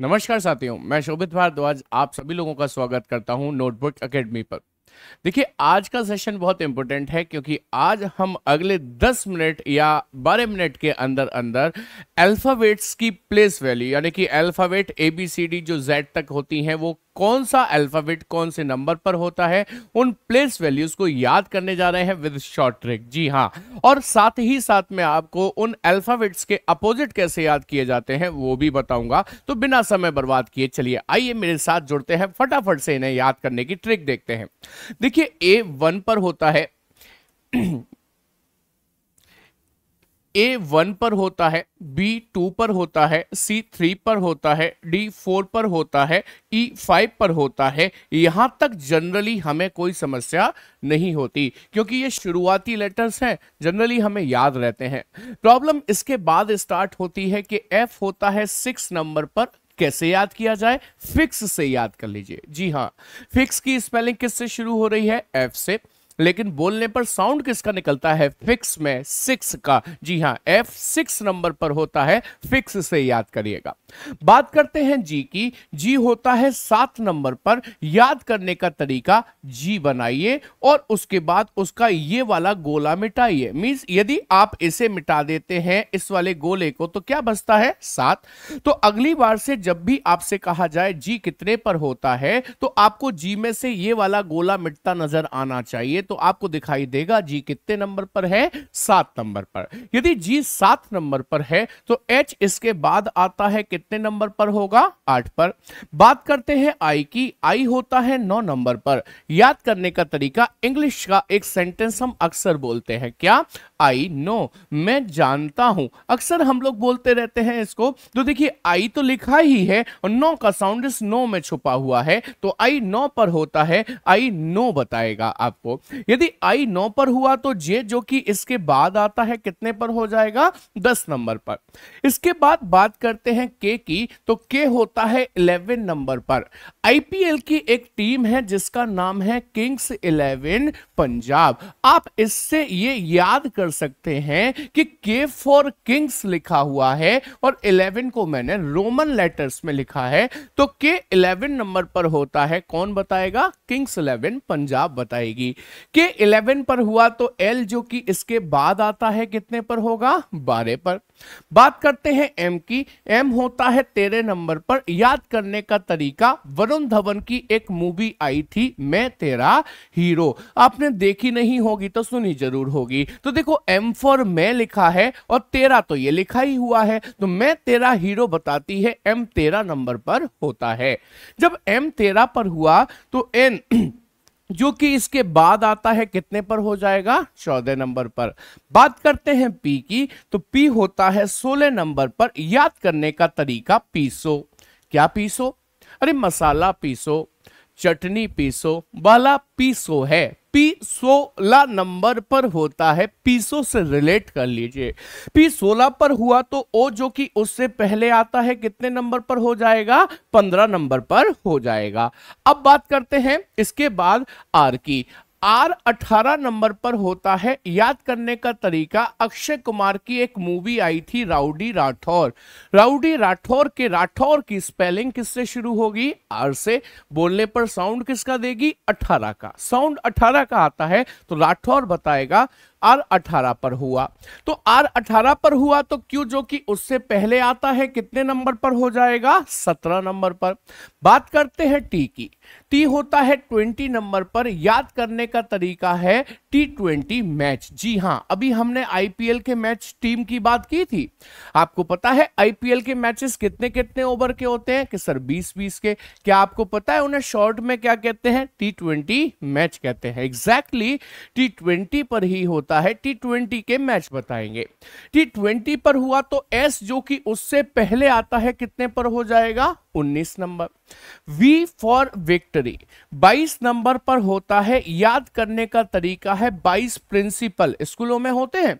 नमस्कार साथियों मैं शोभित भारद्वाज आप सभी लोगों का स्वागत करता हूं नोटबुक एकेडमी पर देखिए आज का सेशन बहुत इंपॉर्टेंट है क्योंकि आज हम अगले 10 मिनट या 12 मिनट के अंदर अंदर अल्फाबेट्स की प्लेस वैल्यू यानी कि alphabet A B C D जो जेड तक होती हैं वो कौन सा अल्फाबेट कौन से नंबर पर होता है उन प्लेस वैल्यूज को याद करने जा रहे हैं विद शॉर्ट ट्रिक जी हाँ और साथ ही साथ में आपको उन अल्फाबेट्स के अपोजिट कैसे याद किए जाते हैं वो भी बताऊंगा तो बिना समय बर्बाद किए चलिए आइए मेरे साथ जुड़ते हैं फटाफट से इन्हें याद करने की ट्रिक देखते हैं देखिए ए वन पर होता है ए वन पर होता है बी टू पर होता है सी थ्री पर होता है डी फोर पर होता है ई e फाइव पर होता है यहां तक जनरली हमें कोई समस्या नहीं होती क्योंकि ये शुरुआती लेटर्स हैं जनरली हमें याद रहते हैं प्रॉब्लम इसके बाद स्टार्ट होती है कि एफ होता है सिक्स नंबर पर कैसे याद किया जाए फिक्स से याद कर लीजिए जी हाँ फिक्स की स्पेलिंग किससे शुरू हो रही है एफ से लेकिन बोलने पर साउंड किसका निकलता है फिक्स में सिक्स का जी हाँ एफ सिक्स नंबर पर होता है फिक्स से याद करिएगा बात करते हैं जी की जी होता है सात नंबर पर याद करने का तरीका जी बनाइए और उसके बाद उसका ये वाला गोला मिटाइए मीन्स यदि आप इसे मिटा देते हैं इस वाले गोले को तो क्या बचता है सात तो अगली बार से जब भी आपसे कहा जाए जी कितने पर होता है तो आपको जी में से ये वाला गोला मिटता नजर आना चाहिए तो आपको दिखाई देगा जी कितने नंबर पर है सात नंबर पर यदि जी सात नंबर पर है तो एच इसके बाद आता है कितने नंबर पर होगा आठ पर बात करते हैं आई की आई होता है नौ नंबर पर याद करने का तरीका इंग्लिश का एक सेंटेंस हम अक्सर बोलते हैं क्या आई नो मैं जानता हूं अक्सर हम लोग बोलते रहते हैं इसको तो देखिए आई तो लिखा ही है और नो का साउंड इस नो में छुपा हुआ है तो आई नो पर होता है आई नो बताएगा आपको यदि आई नौ पर हुआ तो जे जो कि इसके बाद आता है कितने पर हो जाएगा दस नंबर पर इसके बाद बात करते हैं के की तो के होता है इलेवन नंबर पर आईपीएल की एक टीम है जिसका नाम है किंग्स इलेवन पंजाब आप इससे ये याद कर सकते हैं कि के फॉर किंग्स लिखा हुआ है और इलेवन को मैंने रोमन लेटर्स में लिखा है तो के इलेवन नंबर पर होता है कौन बताएगा किंग्स इलेवन पंजाब बताएगी कि 11 पर हुआ तो एल जो कि इसके बाद आता है कितने पर होगा 12 पर बात करते हैं M की M होता है तेरह नंबर पर याद करने का तरीका वरुण धवन की एक मूवी आई थी मैं तेरा हीरो आपने देखी नहीं होगी तो सुनी जरूर होगी तो देखो एम फॉर मैं लिखा है और तेरा तो ये लिखा ही हुआ है तो मैं तेरा हीरो बताती है एम तेरा नंबर पर होता है जब एम तेरा पर हुआ तो एन जो कि इसके बाद आता है कितने पर हो जाएगा चौदह नंबर पर बात करते हैं पी की तो पी होता है सोलह नंबर पर याद करने का तरीका पीसो क्या पीसो अरे मसाला पीसो चटनी पीसो वाला पीसो है पी सोलह नंबर पर होता है पीसो से रिलेट कर लीजिए पी सोलह पर हुआ तो ओ जो कि उससे पहले आता है कितने नंबर पर हो जाएगा पंद्रह नंबर पर हो जाएगा अब बात करते हैं इसके बाद आर की आर 18 नंबर पर होता है याद करने का तरीका अक्षय कुमार की एक मूवी आई थी राउडी राठौर राउडी राठौर के राठौर की स्पेलिंग किससे शुरू होगी आर से बोलने पर साउंड किसका देगी 18 का साउंड 18 का आता है तो राठौर बताएगा आर अठारह पर हुआ तो आर अठारह पर हुआ तो क्यू जो कि उससे पहले आता है कितने नंबर पर हो जाएगा सत्रह नंबर पर बात करते हैं टी की टी होता है ट्वेंटी नंबर पर याद करने का तरीका है टी ट्वेंटी मैच जी हाँ अभी हमने आईपीएल के मैच टीम की बात की थी आपको पता है आईपीएल के मैचेस कितने कितने ओवर के होते हैं कि सर बीस बीस के क्या आपको पता है उन्हें शॉर्ट में क्या कहते हैं टी ट्वेंटी मैच कहते हैं एग्जैक्टली टी ट्वेंटी पर ही होता होता है टी ट्वेंटी के मैच बताएंगे टी ट्वेंटी पर हुआ तो एस जो कि उससे पहले आता है कितने पर हो जाएगा 19 number V for victory 22 number पर होता है याद करने का तरीका है 22 प्रिंसिपल स्कूलों में होते हैं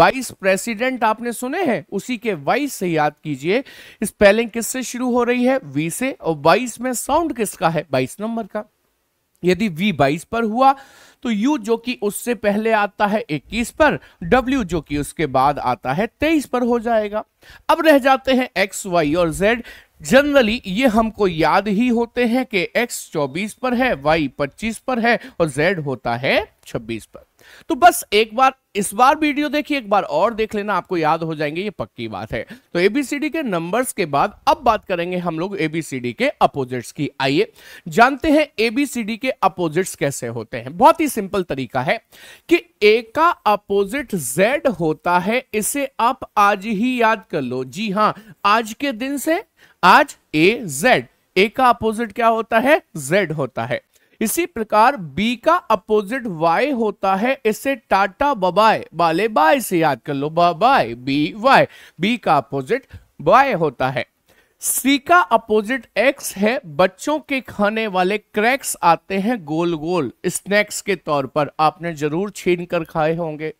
22 प्रेसिडेंट आपने सुने हैं उसी के वाइस से याद कीजिए स्पेलिंग किससे शुरू हो रही है वी से और 22 में साउंड किसका है 22 नंबर का यदि 22 पर हुआ तो U जो कि उससे पहले आता है 21 पर W जो कि उसके बाद आता है 23 पर हो जाएगा अब रह जाते हैं X, Y और Z जनरली ये हमको याद ही होते हैं कि X 24 पर है Y 25 पर है और Z होता है 26 पर तो बस एक बार इस बार वीडियो देखिए एक बार और देख लेना आपको याद हो जाएंगे ये पक्की बात है तो एबीसीडी के नंबर्स के बाद अब बात करेंगे हम लोग एबीसीडी के अपोजिट्स की आइए जानते हैं एबीसीडी के अपोजिट्स कैसे होते हैं बहुत ही सिंपल तरीका है कि ए का अपोजिट जेड होता है इसे आप आज ही याद कर लो जी हां आज के दिन से आज ए जेड ए का अपोजिट क्या होता है जेड होता है इसी प्रकार बी का अपोजिट वाई होता है इसे टाटा बबाय बाले बाय से याद कर लो बाय बी वाई बी का अपोजिट वाई होता है सी का अपोजिट एक्स है बच्चों के खाने वाले क्रैक्स आते हैं गोल गोल स्नैक्स के तौर पर आपने जरूर छीन कर खाए होंगे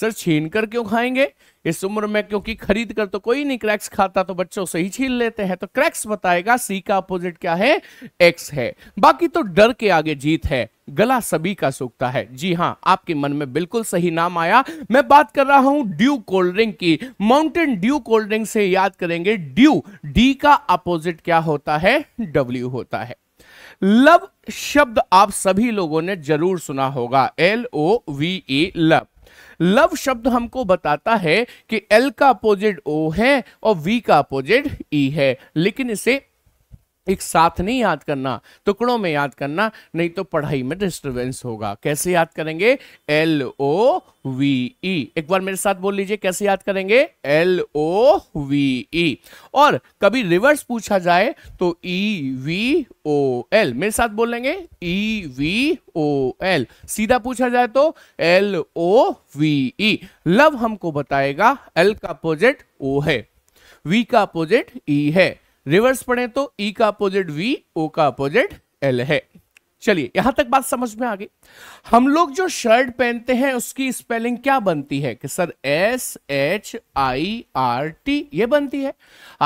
सर छीन कर क्यों खाएंगे इस उम्र में क्योंकि खरीद कर तो कोई नहीं क्रैक्स खाता तो बच्चों से ही छीन लेते हैं तो क्रैक्स बताएगा सी का अपोजिट क्या है एक्स है बाकी तो डर के आगे जीत है गला सभी का सूखता है जी हाँ आपके मन में बिल्कुल सही नाम आया मैं बात कर रहा हूं ड्यू कोल्ड ड्रिंक की माउंटेन ड्यू कोल्ड ड्रिंक से याद करेंगे ड्यू डी का अपोजिट क्या होता है डब्ल्यू होता है लव शब्द आप सभी लोगों ने जरूर सुना होगा L O V E love love शब्द हमको बताता है कि एल का अपोजिट ओ है और वी का अपोजिट ई e है लेकिन इसे एक साथ नहीं याद करना टुकड़ों में याद करना नहीं तो पढ़ाई में डिस्टर्बेंस होगा कैसे याद करेंगे एल ओ वी ई एक बार मेरे साथ बोल लीजिए कैसे याद करेंगे एल ओ वी ई और कभी रिवर्स पूछा जाए तो ई वी ओ एल मेरे साथ बोल लेंगे ई वी ओ एल सीधा पूछा जाए तो L O V E love हमको बताएगा एल का अपोजिट ओ है वी का अपोजिट ई e है रिवर्स पढ़ें तो ई e का अपोजिट वी ओ का अपोजिट एल है चलिए यहां तक बात समझ में आ गई हम लोग जो शर्ट पहनते हैं उसकी स्पेलिंग क्या बनती है कि sir S H I R T ये बनती है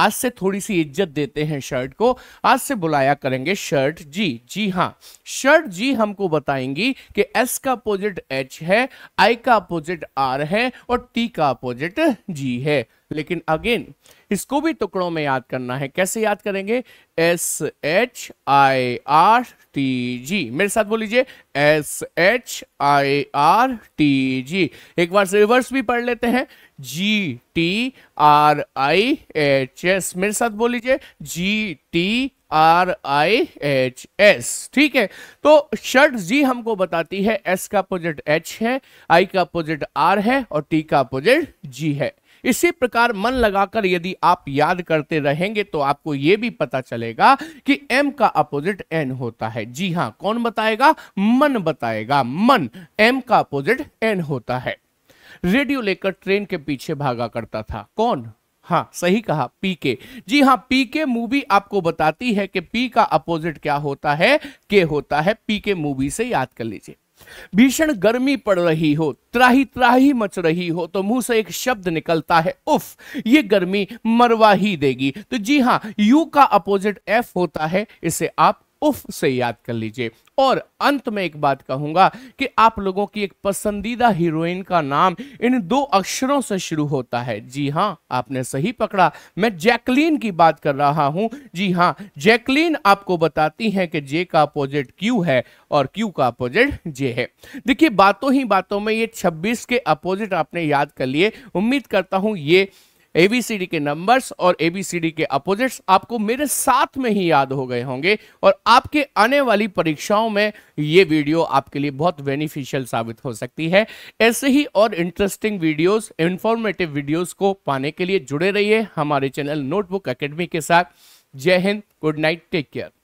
आज से थोड़ी सी इज्जत देते हैं शर्ट को आज से बुलाया करेंगे शर्ट जी जी हाँ शर्ट जी हमको बताएंगी कि एस का अपोजिट एच है आई का अपोजिट आर है और टी का अपोजिट जी है लेकिन अगेन इसको भी टुकड़ों में याद करना है कैसे याद करेंगे S H I R T जी मेरे साथ बोलिए S H I R T जी एक बार से रिवर्स भी पढ़ लेते हैं जी T R I H S मेरे साथ बोलिए जी T R I H S ठीक है तो शर्ट जी हमको बताती है एस का अपोजिट एच है आई का अपोजिट आर है और टी का अपोजिट जी है इसी प्रकार मन लगाकर यदि आप याद करते रहेंगे तो आपको यह भी पता चलेगा कि एम का अपोजिट एन होता है जी हां कौन बताएगा मन बताएगा मन एम का अपोजिट एन होता है रेडियो लेकर ट्रेन के पीछे भागा करता था कौन हाँ सही कहा पीके जी हाँ पीके मूवी आपको बताती है कि पी का अपोजिट क्या होता है के होता है पीके मूवी से याद कर लीजिए भीषण गर्मी पड़ रही हो त्राही त्राही मच रही हो तो मुंह से एक शब्द निकलता है उफ ये गर्मी मरवा ही देगी तो जी हाँ यू का अपोजिट एफ होता है इसे आप उफ से याद कर लीजिए और अंत में एक बात कहूंगा कि आप लोगों की एक पसंदीदा हीरोइन का नाम इन दो अक्षरों से शुरू होता है जी हाँ आपने सही पकड़ा मैं जैकलीन की बात कर रहा हूं जी हाँ जैकलीन आपको बताती हैं कि जे का अपोजिट क्यू है और क्यू का अपोजिट जे है देखिए बातों ही बातों में ये 26 के अपोजिट आपने याद कर लिए उम्मीद करता हूं ये एबीसीडी के नंबर्स और एबीसीडी के अपोजिट्स आपको मेरे साथ में ही याद हो गए होंगे और आपके आने वाली परीक्षाओं में ये वीडियो आपके लिए बहुत बेनिफिशियल साबित हो सकती है ऐसे ही और इंटरेस्टिंग वीडियोस इंफॉर्मेटिव वीडियोस को पाने के लिए जुड़े रहिए हमारे चैनल नोटबुक अकेडमी के साथ जय हिंद गुड नाइट टेक केयर